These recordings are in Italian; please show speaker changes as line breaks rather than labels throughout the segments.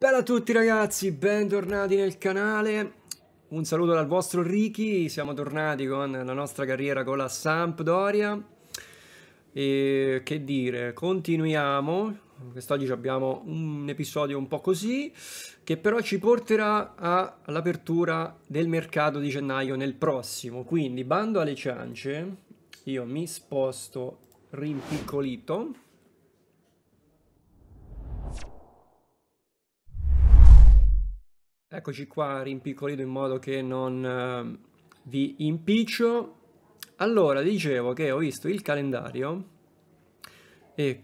Bella a tutti ragazzi, bentornati nel canale. Un saluto dal vostro Ricky, siamo tornati con la nostra carriera con la Sampdoria. E che dire, continuiamo. Quest'oggi abbiamo un episodio un po' così, che però ci porterà all'apertura del mercato di gennaio nel prossimo. Quindi, bando alle ciance, io mi sposto rimpiccolito Eccoci qua rimpiccolito in modo che non eh, vi impiccio. Allora, dicevo che ho visto il calendario e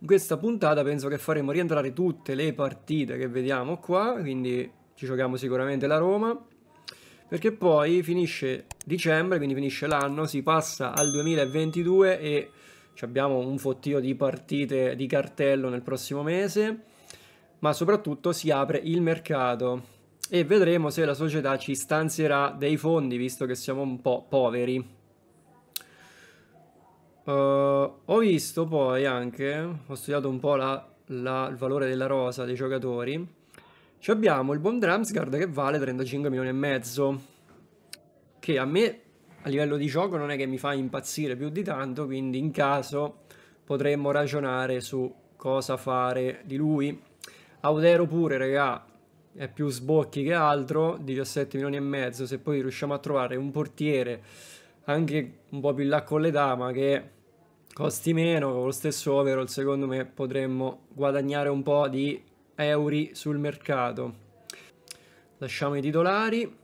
in questa puntata penso che faremo rientrare tutte le partite che vediamo qua, quindi ci giochiamo sicuramente la Roma, perché poi finisce dicembre, quindi finisce l'anno, si passa al 2022 e abbiamo un fottio di partite di cartello nel prossimo mese, ma soprattutto si apre il mercato e vedremo se la società ci stanzierà dei fondi visto che siamo un po' poveri. Uh, ho visto poi anche, ho studiato un po' la, la, il valore della rosa dei giocatori. Ci abbiamo il buon Dramsgard che vale 35 milioni e mezzo, che a me a livello di gioco non è che mi fa impazzire più di tanto, quindi in caso potremmo ragionare su cosa fare di lui. Audero pure, regà, è più sbocchi che altro, 17 milioni e mezzo, se poi riusciamo a trovare un portiere anche un po' più in là con l'età ma che costi meno, con lo stesso overall secondo me potremmo guadagnare un po' di euro sul mercato. Lasciamo i titolari.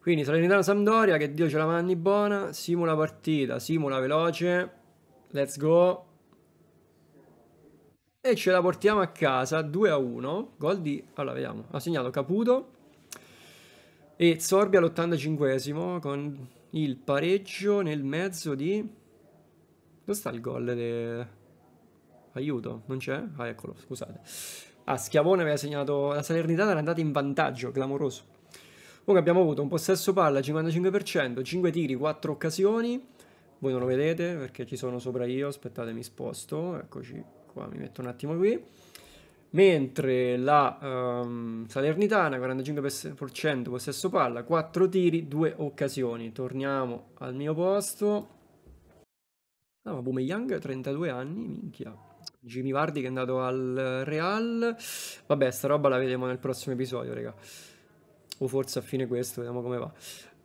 Quindi Salernitana Sampdoria, che Dio ce la mandi buona, simula partita, simula veloce, let's go. E ce la portiamo a casa 2 a 1. Gol di. Allora, vediamo. Ha segnato Caputo. E Zorbi all'85 con il pareggio nel mezzo di. Dove sta il gol? De... Aiuto, non c'è? Ah, eccolo, scusate. Ah, Schiavone aveva segnato. La Salernitana era andata in vantaggio, clamoroso. Comunque abbiamo avuto un possesso palla 55%, 5 tiri, 4 occasioni. Voi non lo vedete perché ci sono sopra io. Aspettate, mi sposto. Eccoci qua, mi metto un attimo qui. Mentre la um, Salernitana 45% possesso palla, 4 tiri, 2 occasioni. Torniamo al mio posto. Ah, ma Bumeyang 32 anni, minchia. Jimmy Vardi che è andato al Real. Vabbè, sta roba la vediamo nel prossimo episodio, raga. O forse a fine questo, vediamo come va.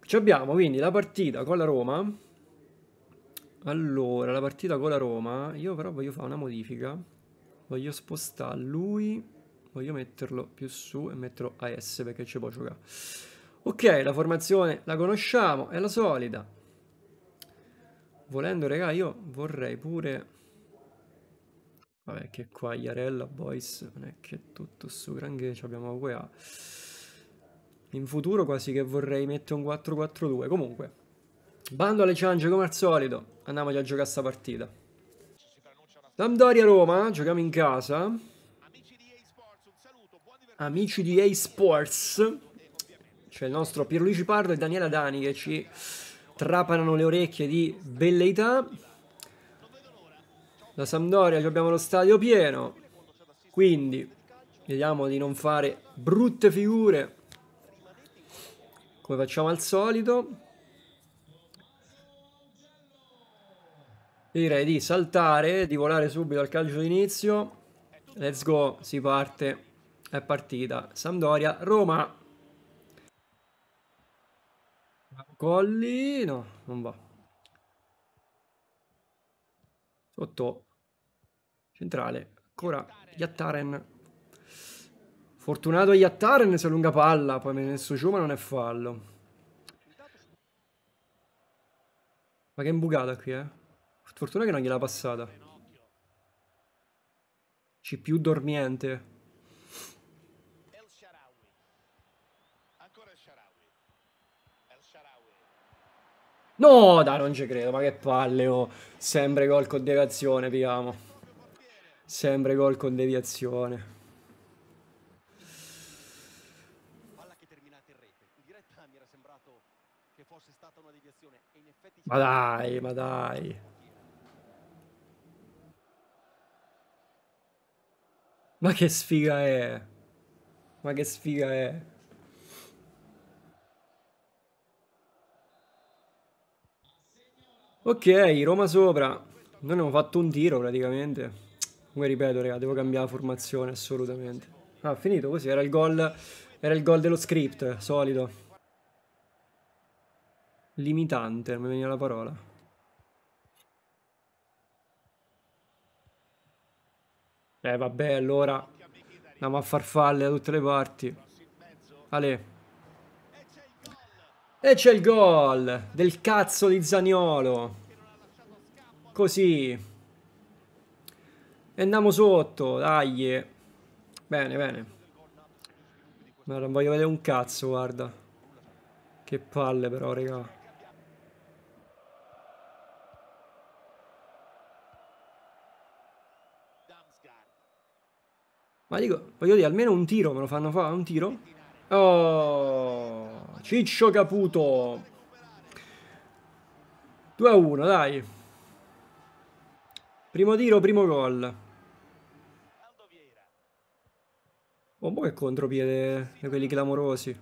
Ci abbiamo quindi la partita con la Roma allora, la partita con la Roma, io però voglio fare una modifica. Voglio spostare lui, voglio metterlo più su e metterlo a S perché ci può giocare. Ok, la formazione la conosciamo, è la solida. Volendo, raga, io vorrei pure... Vabbè, che qua Iarella, boys, non è che tutto su granché ci abbiamo UEA. In futuro quasi che vorrei mettere un 4-4-2. Comunque, Bando alle ciance come al solito. Andiamoci a giocare sta partita. Sampdoria-Roma, giochiamo in casa. Amici di a Sports. C'è il nostro Pierluigi Pardo e Daniela Dani che ci trapanano le orecchie di belleità. La Sampdoria abbiamo lo stadio pieno. Quindi vediamo di non fare brutte figure. Come facciamo al solito. direi di saltare, di volare subito al calcio d'inizio. Let's go, si parte. È partita. Sampdoria, Roma. Colli, no, non va. Sotto. Centrale, ancora Iattaren. Fortunato Iattaren se lunga palla, poi me messo giù ma non è fallo. Ma che imbucata qui, eh. Fortuna che non gliela passata. C'è più dormiente. No, dai, non ci credo, ma che palle, oh. Sempre gol con deviazione, Piamo. Sempre gol con deviazione. Ma dai, ma dai. Ma che sfiga è? Ma che sfiga è? Ok, Roma sopra. Noi abbiamo fatto un tiro praticamente. Come ripeto, raga, devo cambiare formazione assolutamente. Ah, finito così. Era il gol, era il gol dello script, solito. Limitante, non mi veniva la parola. Eh vabbè allora Andiamo a farfalle da tutte le parti Ale E c'è il gol Del cazzo di Zaniolo Così E andiamo sotto Dai Bene bene non voglio vedere un cazzo guarda Che palle però raga Ma dico, voglio dire, almeno un tiro me lo fanno fare, un tiro. Oh, Ciccio Caputo. 2 a 1, dai. Primo tiro, primo gol. Oh, boh, che contropiede di quelli clamorosi.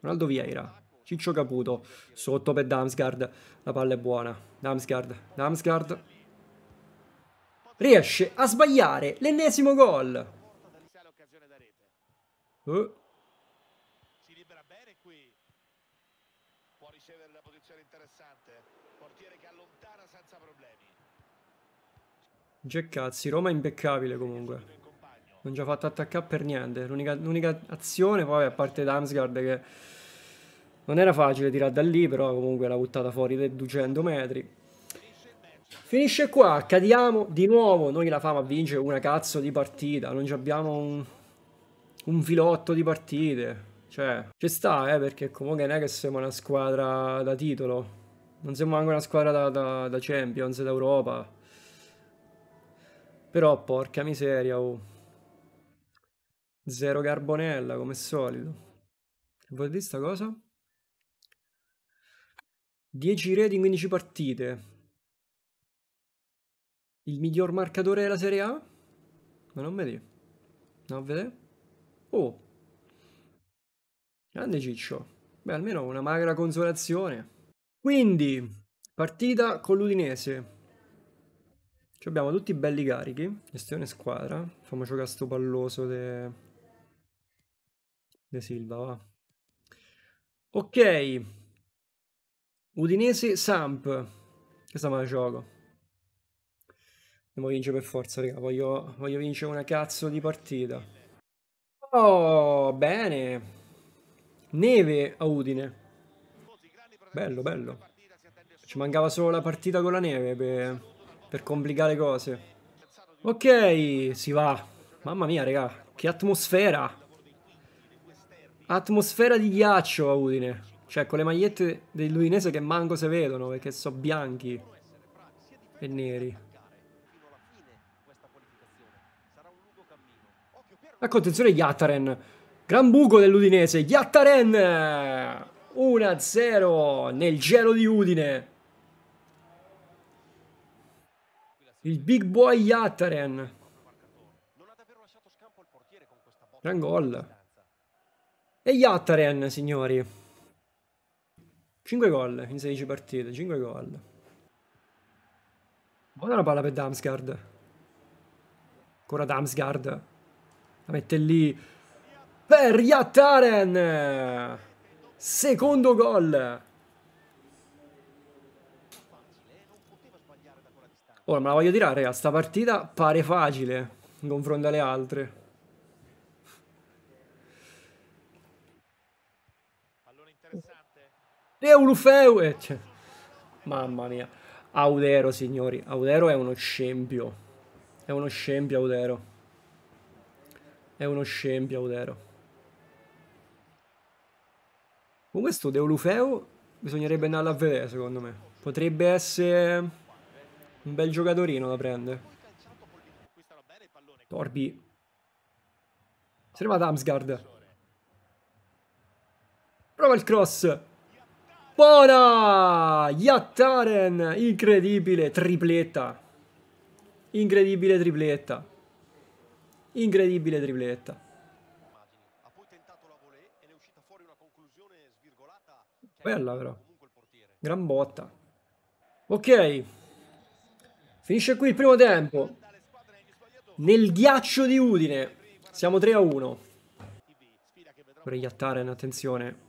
Ronaldo Vieira. Ciccio Caputo, sotto per Damsgard. la palla è buona, Damsgard, Damsgaard, riesce a sbagliare l'ennesimo gol. Uh. Geccazzi, Roma è impeccabile comunque. Non ci ha fatto attaccare per niente. L'unica azione, poi a parte Damsgard che non era facile tirare da lì, però comunque l'ha buttata fuori dei 200 metri. Finisce qua, cadiamo di nuovo. Noi la fama vince una cazzo di partita. Non abbiamo un, un filotto di partite. Cioè, ci sta, eh, perché comunque non è che siamo una squadra da titolo. Non siamo anche una squadra da, da, da Champions, d'Europa. Però, porca miseria, oh. Zero carbonella, come al solito. Vuol dire sta cosa? 10 reti in 15 partite. Il miglior marcatore della Serie A? Ma non vedi. Non a Oh. Grande Ciccio. Beh, almeno una magra consolazione. Quindi, partita con l'Udinese. Ci abbiamo tutti belli carichi. Gestione squadra. Fammi giocare sto palloso de... De Silva, va. Ok. Udinese Samp. Questa me la gioco. Devo vincere per forza, raga. Voglio, voglio vincere una cazzo di partita. Oh, bene. Neve a Udine. Bello, bello. Ci mancava solo la partita con la neve per, per complicare cose. Ok, si va. Mamma mia, raga. Che atmosfera. Atmosfera di ghiaccio a Udine. Cioè, con le magliette dell'Udinese che manco se vedono, perché sono bianchi e neri. Ecco, attenzione Yattaren. Gran buco dell'Udinese. Yattaren! 1-0 nel gelo di Udine. Il big boy Yattaren. Gran gol. E Yattaren, signori. 5 gol in 16 partite, 5 gol. Buona la palla per Damsgaard. Ancora Damsgaard. La mette lì per Yattaren. Secondo gol. Ora me la voglio tirare, raga. Sta partita pare facile in confronto alle altre. Deulufeu! Eh, cioè, mamma mia. Audero, signori. Audero è uno scempio. È uno scempio, Audero. È uno scempio, Audero. Comunque sto Deulufeu bisognerebbe andarlo a vedere, secondo me. Potrebbe essere un bel giocatorino da prendere. Torbi. Serve arriva ad Amsgard. Prova il cross. Buona! Yattaren! Incredibile tripletta! Incredibile tripletta! Incredibile tripletta! Bella però! Gran botta! Ok! Finisce qui il primo tempo! Nel ghiaccio di Udine! Siamo 3 a 1. Per Yattaren, attenzione.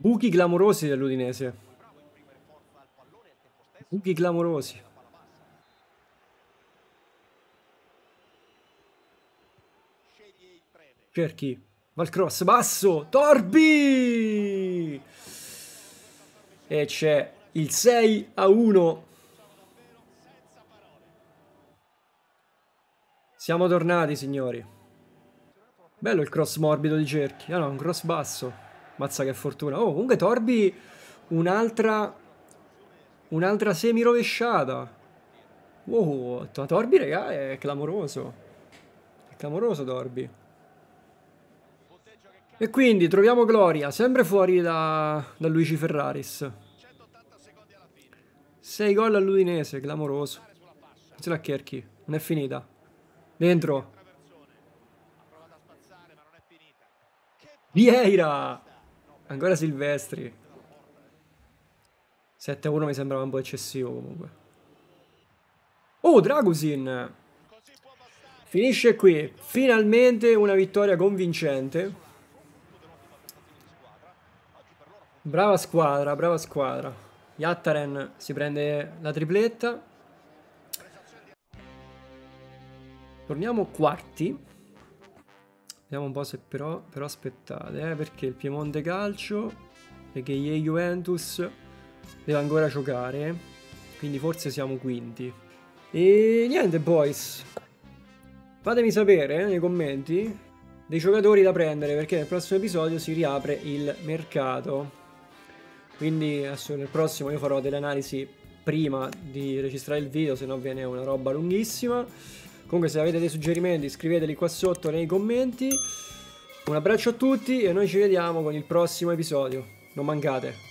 Buchi clamorosi dell'Udinese. Buchi clamorosi. Cerchi. cross, basso, Torbi! E c'è il 6 a 1. Siamo tornati, signori. Bello il cross morbido di Cerchi. Ah no, un cross basso. Mazza che fortuna. Oh, comunque Torbi un'altra un'altra semi rovesciata. Wow, Torbi raga è clamoroso. È clamoroso Torbi. E quindi troviamo Gloria, sempre fuori da, da Luigi Ferraris. 6 gol all'Udinese, clamoroso. Non se la non è finita. Dentro. Vieira! Ancora Silvestri. 7 1 mi sembrava un po' eccessivo comunque. Oh, Dragusin! Finisce qui. Finalmente una vittoria convincente. Brava squadra, brava squadra. Yattaren si prende la tripletta. Torniamo quarti. Vediamo un po' se però... Però aspettate, eh, perché il Piemonte Calcio e che e Juventus deve ancora giocare. Quindi forse siamo quinti. E niente, boys. Fatemi sapere eh, nei commenti dei giocatori da prendere, perché nel prossimo episodio si riapre il mercato. Quindi adesso nel prossimo io farò delle analisi prima di registrare il video, se no viene una roba lunghissima. Comunque se avete dei suggerimenti scriveteli qua sotto nei commenti. Un abbraccio a tutti e noi ci vediamo con il prossimo episodio. Non mancate.